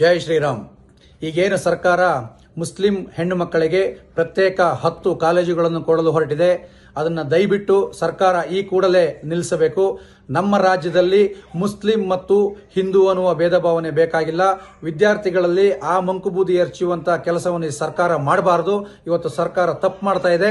ಜೈ ಶ್ರೀರಾಮ್ ಈಗೇನು ಸರ್ಕಾರ ಮುಸ್ಲಿಂ ಹೆಣ್ಣು ಮಕ್ಕಳಿಗೆ ಪ್ರತ್ಯೇಕ ಹತ್ತು ಕಾಲೇಜುಗಳನ್ನು ಕೊಡಲು ಹೊರಟಿದೆ ಅದನ್ನು ದಯವಿಟ್ಟು ಸರ್ಕಾರ ಈ ಕೂಡಲೇ ನಿಲ್ಲಿಸಬೇಕು ನಮ್ಮ ರಾಜ್ಯದಲ್ಲಿ ಮುಸ್ಲಿಂ ಮತ್ತು ಹಿಂದೂ ಅನ್ನುವ ಭೇದ ಭಾವನೆ ಬೇಕಾಗಿಲ್ಲ ವಿದ್ಯಾರ್ಥಿಗಳಲ್ಲಿ ಆ ಮಂಕುಬೂದಿ ಎರಚುವಂತಹ ಕೆಲಸವನ್ನು ಸರ್ಕಾರ ಮಾಡಬಾರದು ಇವತ್ತು ಸರ್ಕಾರ ತಪ್ಪು ಮಾಡ್ತಾ ಇದೆ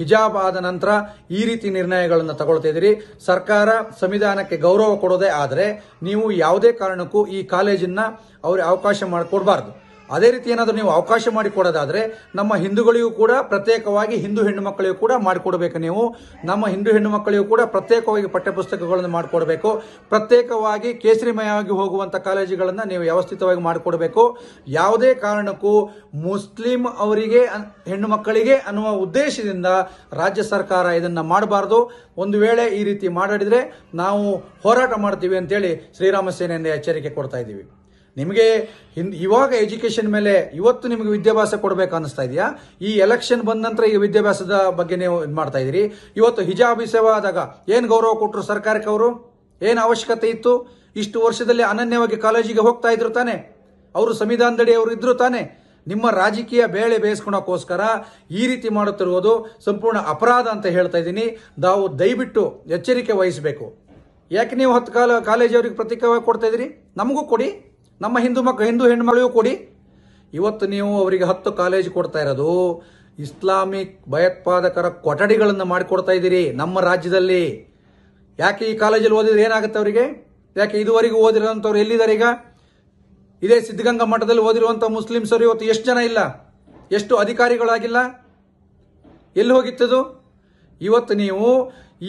ಹಿಜಾಬ್ ಆದ ನಂತರ ಈ ರೀತಿ ನಿರ್ಣಯಗಳನ್ನು ತಗೊಳ್ತಾ ಇದ್ದೀರಿ ಸರ್ಕಾರ ಸಂವಿಧಾನಕ್ಕೆ ಗೌರವ ಕೊಡೋದೇ ಆದರೆ ನೀವು ಯಾವುದೇ ಕಾರಣಕ್ಕೂ ಈ ಕಾಲೇಜನ್ನು ಅವ್ರಿಗೆ ಅವಕಾಶ ಮಾಡಿಕೊಡ್ಬಾರ್ದು ಅದೇ ರೀತಿ ಏನಾದರೂ ನೀವು ಅವಕಾಶ ಮಾಡಿಕೊಡೋದಾದರೆ ನಮ್ಮ ಹಿಂದೂಗಳಿಗೂ ಕೂಡ ಪ್ರತ್ಯೇಕವಾಗಿ ಹಿಂದೂ ಹೆಣ್ಣು ಮಕ್ಕಳಿಗೂ ಕೂಡ ಮಾಡಿಕೊಡಬೇಕು ನೀವು ನಮ್ಮ ಹಿಂದೂ ಹೆಣ್ಣು ಮಕ್ಕಳಿಗೂ ಕೂಡ ಪ್ರತ್ಯೇಕವಾಗಿ ಪಠ್ಯಪುಸ್ತಕಗಳನ್ನು ಮಾಡಿಕೊಡಬೇಕು ಪ್ರತ್ಯೇಕವಾಗಿ ಕೇಸರಿಮಯವಾಗಿ ಹೋಗುವಂಥ ಕಾಲೇಜುಗಳನ್ನು ನೀವು ವ್ಯವಸ್ಥಿತವಾಗಿ ಮಾಡಿಕೊಡಬೇಕು ಯಾವುದೇ ಕಾರಣಕ್ಕೂ ಮುಸ್ಲಿಂ ಅವರಿಗೆ ಹೆಣ್ಣು ಮಕ್ಕಳಿಗೆ ಅನ್ನುವ ಉದ್ದೇಶದಿಂದ ರಾಜ್ಯ ಸರ್ಕಾರ ಇದನ್ನು ಮಾಡಬಾರ್ದು ಒಂದು ವೇಳೆ ಈ ರೀತಿ ಮಾಡಿದರೆ ನಾವು ಹೋರಾಟ ಮಾಡ್ತೀವಿ ಅಂತೇಳಿ ಶ್ರೀರಾಮ ಸೇನೆಯಿಂದ ಎಚ್ಚರಿಕೆ ಕೊಡ್ತಾ ಇದ್ದೀವಿ ನಿಮಗೆ ಹಿಂದ್ ಇವಾಗ ಎಜುಕೇಶನ್ ಮೇಲೆ ಇವತ್ತು ನಿಮಗೆ ವಿದ್ಯಾಭ್ಯಾಸ ಕೊಡಬೇಕು ಅನಿಸ್ತಾ ಇದೆಯಾ ಈ ಎಲೆಕ್ಷನ್ ಬಂದ ನಂತರ ಈ ವಿದ್ಯಾಭ್ಯಾಸದ ಬಗ್ಗೆ ನೀವು ಇದು ಮಾಡ್ತಾ ಇದ್ದೀರಿ ಇವತ್ತು ಸೇವಾ ಆದಾಗ ಏನು ಗೌರವ ಕೊಟ್ಟರು ಸರ್ಕಾರಕ್ಕೆ ಅವರು ಏನು ಅವಶ್ಯಕತೆ ಇತ್ತು ಇಷ್ಟು ವರ್ಷದಲ್ಲಿ ಅನನ್ಯವಾಗಿ ಕಾಲೇಜಿಗೆ ಹೋಗ್ತಾ ಇದ್ರು ತಾನೆ ಅವರು ಸಂವಿಧಾನದಡಿ ಅವರು ಇದ್ರು ತಾನೆ ನಿಮ್ಮ ರಾಜಕೀಯ ಬೇಳೆ ಬೇಯಿಸ್ಕೊಳಕ್ಕೋಸ್ಕರ ಈ ರೀತಿ ಮಾಡುತ್ತಿರುವುದು ಸಂಪೂರ್ಣ ಅಪರಾಧ ಅಂತ ಹೇಳ್ತಾ ಇದ್ದೀನಿ ನಾವು ದಯವಿಟ್ಟು ಎಚ್ಚರಿಕೆ ವಹಿಸಬೇಕು ಯಾಕೆ ನೀವು ಹತ್ತು ಕಾಲ ಕಾಲೇಜ್ ಪ್ರತ್ಯೇಕವಾಗಿ ಕೊಡ್ತಾ ಇದ್ದೀರಿ ನಮಗೂ ಕೊಡಿ ನಮ್ಮ ಹಿಂದೂ ಮಕ್ಕಳು ಹಿಂದೂ ಹೆಣ್ಮಗಳಿಗೂ ಕೊಡಿ ಇವತ್ತು ನೀವು ಅವರಿಗೆ ಹತ್ತು ಕಾಲೇಜ್ ಕೊಡ್ತಾ ಇರೋದು ಇಸ್ಲಾಮಿಕ್ ಭಯೋತ್ಪಾದಕರ ಕೊಠಡಿಗಳನ್ನು ಮಾಡಿಕೊಡ್ತಾ ಇದ್ದೀರಿ ನಮ್ಮ ರಾಜ್ಯದಲ್ಲಿ ಯಾಕೆ ಈ ಕಾಲೇಜಲ್ಲಿ ಓದಿದ್ರೆ ಏನಾಗುತ್ತೆ ಅವರಿಗೆ ಯಾಕೆ ಇದುವರೆಗೂ ಓದಿರೋಂಥವ್ರು ಎಲ್ಲಿದ್ದಾರೆ ಈಗ ಇದೇ ಸಿದ್ಧಗಂಗಾ ಮಠದಲ್ಲಿ ಓದಿರುವಂಥ ಮುಸ್ಲಿಮ್ಸರು ಇವತ್ತು ಎಷ್ಟು ಜನ ಇಲ್ಲ ಎಷ್ಟು ಅಧಿಕಾರಿಗಳಾಗಿಲ್ಲ ಎಲ್ಲಿ ಹೋಗಿತ್ತದು ಇವತ್ತು ನೀವು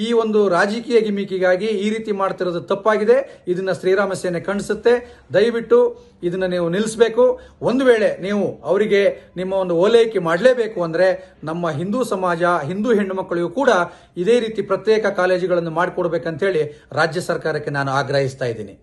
ಈ ಒಂದು ರಾಜಕೀಯ ಗಿಮಿಕಿಗಾಗಿ ಈ ರೀತಿ ಮಾಡ್ತಿರೋದು ತಪ್ಪಾಗಿದೆ ಇದನ್ನ ಶ್ರೀರಾಮ ಸೇನೆ ಖಂಡಿಸುತ್ತೆ ದಯವಿಟ್ಟು ಇದನ್ನು ನೀವು ನಿಲ್ಲಿಸಬೇಕು ಒಂದು ವೇಳೆ ನೀವು ಅವರಿಗೆ ನಿಮ್ಮ ಒಂದು ಓಲೈಕೆ ಮಾಡಲೇಬೇಕು ಅಂದರೆ ನಮ್ಮ ಹಿಂದೂ ಸಮಾಜ ಹಿಂದೂ ಹೆಣ್ಣುಮಕ್ಕಳಿಗೂ ಕೂಡ ಇದೇ ರೀತಿ ಪ್ರತ್ಯೇಕ ಕಾಲೇಜುಗಳನ್ನು ಮಾಡಿಕೊಡ್ಬೇಕಂತೇಳಿ ರಾಜ್ಯ ಸರ್ಕಾರಕ್ಕೆ ನಾನು ಆಗ್ರಹಿಸ್ತಾ ಇದ್ದೀನಿ